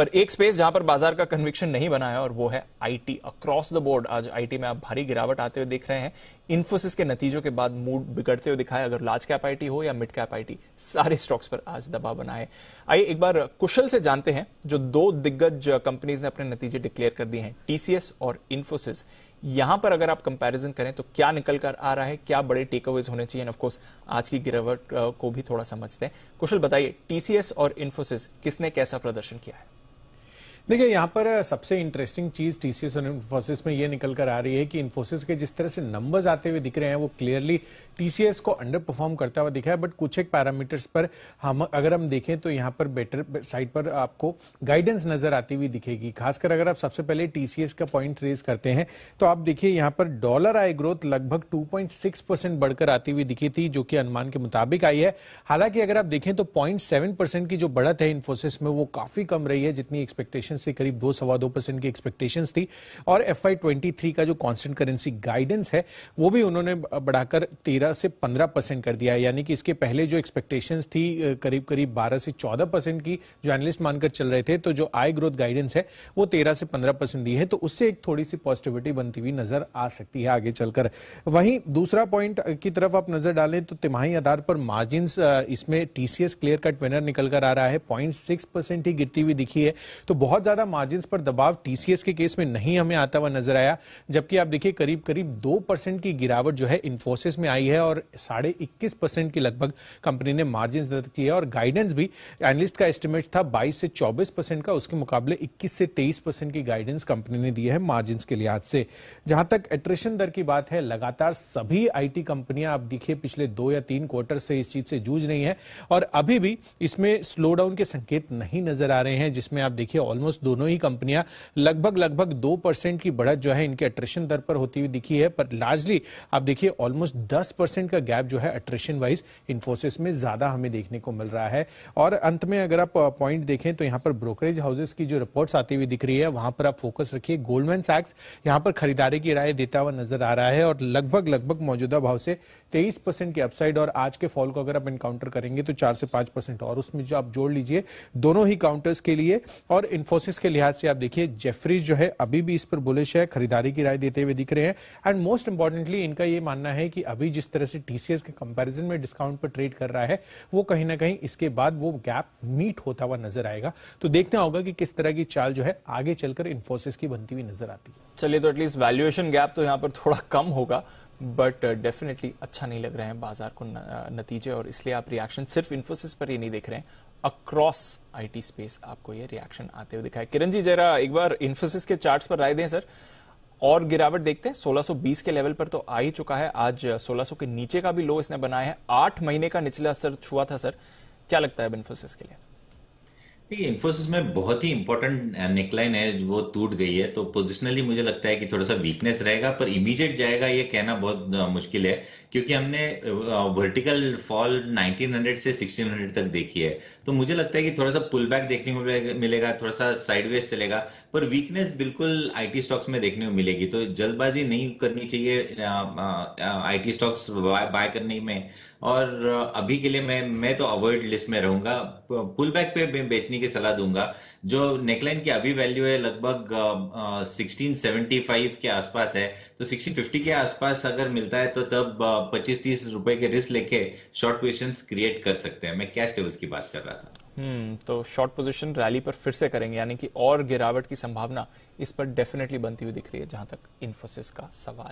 पर एक स्पेस जहां पर बाजार का कन्विक्शन नहीं बना है और वो है आईटी अक्रॉस द बोर्ड आज आईटी में आप भारी गिरावट आते हुए देख रहे हैं इन्फोसिस के नतीजों के बाद मूड बिगड़ते हुए दिखाए अगर लार्ज कैप आईटी हो या मिड कैप आईटी सारे स्टॉक्स पर आज दबाव बनाए आइए एक बार कुशल से जानते हैं जो दो दिग्गज कंपनीज ने अपने नतीजे डिक्लेयर कर दिए हैं टीसीएस और इन्फोसिस यहां पर अगर आप कंपैरिजन करें तो क्या निकल कर आ रहा है क्या बड़े टेक अवेज होने चाहिए ऑफ कोर्स आज की गिरावट को भी थोड़ा समझते हैं कुशल बताइए टीसीएस और इन्फोसिस किसने कैसा प्रदर्शन किया है देखिए यहाँ पर सबसे इंटरेस्टिंग चीज टीसीएस और इन्फोसिस में ये निकल कर आ रही है कि इन्फोसिस के जिस तरह से नंबर्स आते हुए दिख रहे हैं वो क्लियरली टीसीएस को अंडर परफॉर्म करता हुआ दिखा है बट कुछ एक पैरामीटर्स पर हम अगर हम देखें तो यहाँ पर बेटर साइड पर आपको गाइडेंस नजर आती हुई दिखेगी खासकर अगर आप सबसे पहले टीसीएस का पॉइंट रेज करते हैं तो आप देखिए यहाँ पर डॉलर आय ग्रोथ लगभग टू परसेंट बढ़कर आती हुई दिखी थी जो कि अनुमान के मुताबिक आई है हालांकि अगर आप देखें तो पॉइंट परसेंट की जो बढ़त है इन्फोसिस में वो काफी कम रही है जितनी एक्सपेक्टेशन से करीब दो सवा दो परसेंट की एक्सपेक्टेशन थी और एफ आई ट्वेंटी थ्री का जो कॉन्स्टेंट करेंसी गाइडेंस है वो भी उन्होंने बढ़ाकर तेरह से पंद्रह परसेंट कर दिया है यानी कि इसके पहले जो एक्सपेक्टेशन थी करीब करीब बारह से चौदह परसेंट की जो एनालिस्ट मानकर चल रहे थे तो जो आय ग्रोथ गाइडेंस है वो तेरह से पंद्रह परसेंट दी है तो उससे एक थोड़ी सी पॉजिटिविटी बनती हुई नजर आ सकती है आगे चलकर वहीं दूसरा पॉइंट की तरफ आप नजर डालें तो तिमाही आधार पर मार्जिन इसमें टीसीएस क्लियर कट विनर निकलकर आ रहा है पॉइंट सिक्स परसेंट ही गिरती हुई दिखी है तो बहुत बहुत ज्यादा मार्जिन पर दबाव टीसीएस के केस में नहीं हमें आता हुआ नजर आया जबकि आप देखिए करीब करीब दो परसेंट की गिरावट जो है इन्फोसिस में आई है और साढ़े इक्कीस परसेंट की लगभग कंपनी ने मार्जिन दर्ज की है और गाइडेंस भी एनलिस्ट का एस्टिमेट था बाईस से चौबीस परसेंट का उसके मुकाबले इक्कीस से तेईस परसेंट की गाइडेंस कंपनी ने दी है मार्जिन के लिहाज से जहां तक एट्रेशन दर की बात है लगातार सभी आईटी कंपनियां आप देखिए पिछले दो या तीन क्वार्टर से इस चीज से जूझ रही है और अभी भी इसमें स्लो डाउन के संकेत नहीं नजर आ रहे हैं जिसमें आप देखिए ऑलमोस्ट ऑलमोस्ट दोनों ही कंपनियां लगभग लगभग दो परसेंट की बढ़त जो है इनके अट्रेशन दर पर होती हुई दिखी है पर लार्जली आप देखिए ऑलमोस्ट दस परसेंट का गैप जो है अट्रेशन वाइज इन्फोसिस में ज्यादा हमें देखने को मिल रहा है और अंत में अगर आप पॉइंट देखें तो यहां पर ब्रोकरेज हाउसेस की जो रिपोर्ट आती हुई दिख रही है वहां पर आप फोकस रखिए गोल्डमैन सैक्स यहां पर खरीदारी की राय देता हुआ नजर आ रहा है और लगभग लगभग मौजूदा भाव से तेईस परसेंट की अपसाइड और आज के फॉल को अगर आप इनकाउंटर करेंगे तो चार से पांच परसेंट और उसमें जो आप जोड़ लीजिए दोनों ही काउंटर्स के लिए और इन्फोसिस के लिहाज से आप देखिए जेफरीज जो है अभी भी इस पर बुलिश है खरीदारी की राय देते हुए दिख रहे हैं एंड मोस्ट इंपॉर्टेंटली इनका यह मानना है कि अभी जिस तरह से टीसीएस के कंपेरिजन में डिस्काउंट पर ट्रेड कर रहा है वो कहीं ना कहीं इसके बाद वो गैप मीट होता हुआ नजर आएगा तो देखना होगा कि किस तरह की चाल जो है आगे चलकर इन्फोसिस की बनती हुई नजर आती है चलिए तो एटलीस्ट वैल्यूएशन गैप तो यहाँ पर थोड़ा कम होगा बट डेफिनेटली uh, अच्छा नहीं लग रहा है बाजार को नतीजे और इसलिए आप रिएक्शन सिर्फ इन्फोसिस पर ही नहीं देख रहे हैं अक्रॉस आईटी स्पेस आपको ये रिएक्शन आते हुए दिखा किरण जी जरा एक बार इन्फोसिस के चार्ट्स पर राय दें सर और गिरावट देखते हैं 1620 के लेवल पर तो आ ही चुका है आज 1600 के नीचे का भी लो इसने बनाया है आठ महीने का निचला स्तर छुआ था सर क्या लगता है इन्फोसिस के लिए इन्फोसिस में बहुत ही इंपॉर्टेंट नेकलाइन uh, है वो टूट गई है तो पोजिशनली मुझे लगता है कि थोड़ा सा वीकनेस रहेगा पर इमीडिएट जाएगा ये कहना बहुत uh, मुश्किल है क्योंकि हमने वर्टिकल फॉल 1900 से 1600 तक देखी है तो मुझे लगता है कि थोड़ा सा पुल बैक देखने को मिलेगा थोड़ा सा साइडवेज चलेगा पर वीकनेस बिल्कुल आईटी स्टॉक्स में देखने को मिलेगी तो जल्दबाजी नहीं करनी चाहिए आईटी स्टॉक्स बाय करने में और uh, अभी के लिए मैं मैं तो अवॉइड लिस्ट में रहूंगा पुल बैक पे बेचने की सलाह दूंगा जो नेकलाइन की अभी वैल्यू है लगभग सिक्सटीन सेवेंटी फाइव के आसपास है तो सिक्सटीन फिफ्टी के आसपास अगर मिलता है तो तब पच्चीस तीस रुपए के रिस्क लेके शॉर्ट पोजिशन क्रिएट कर सकते हैं मैं कैश टेबल्स की बात कर रहा था हम्म तो शॉर्ट पोजीशन रैली पर फिर से करेंगे यानी कि और गिरावट की संभावना इस पर डेफिनेटली बनती हुई दिख रही है जहां तक इन्फोसिस का सवाल